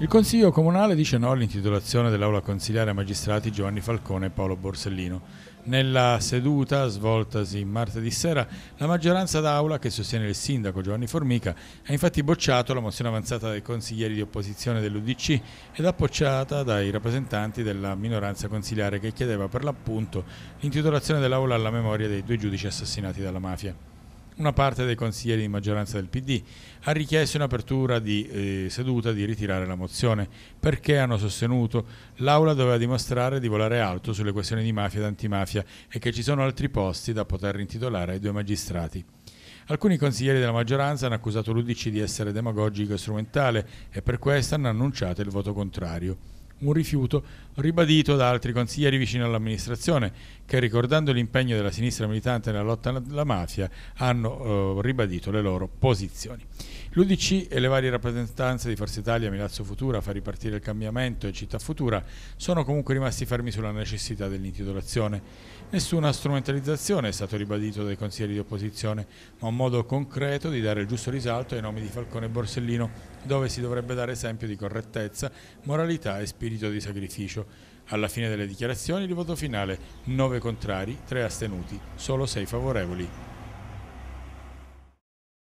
Il Consiglio Comunale dice no all'intitolazione dell'Aula Consiliare a Magistrati Giovanni Falcone e Paolo Borsellino. Nella seduta svoltasi martedì sera, la maggioranza d'Aula, che sostiene il sindaco Giovanni Formica, ha infatti bocciato la mozione avanzata dai consiglieri di opposizione dell'Udc ed appoggiata dai rappresentanti della minoranza consiliare che chiedeva per l'appunto l'intitolazione dell'Aula alla memoria dei due giudici assassinati dalla mafia una parte dei consiglieri di maggioranza del PD ha richiesto in apertura di eh, seduta di ritirare la mozione perché hanno sostenuto l'aula doveva dimostrare di volare alto sulle questioni di mafia ed antimafia e che ci sono altri posti da poter intitolare ai due magistrati. Alcuni consiglieri della maggioranza hanno accusato l'Udic di essere demagogico e strumentale e per questo hanno annunciato il voto contrario un rifiuto ribadito da altri consiglieri vicini all'amministrazione che ricordando l'impegno della sinistra militante nella lotta alla mafia hanno eh, ribadito le loro posizioni. L'UDC e le varie rappresentanze di Forza Italia, Milazzo Futura, Fa ripartire il cambiamento e Città Futura sono comunque rimasti fermi sulla necessità dell'intitolazione. Nessuna strumentalizzazione è stato ribadito dai consiglieri di opposizione, ma un modo concreto di dare il giusto risalto ai nomi di Falcone e Borsellino, dove si dovrebbe dare esempio di correttezza, moralità e spirito spirito di sacrificio. Alla fine delle dichiarazioni il voto finale 9 contrari, 3 astenuti, solo 6 favorevoli.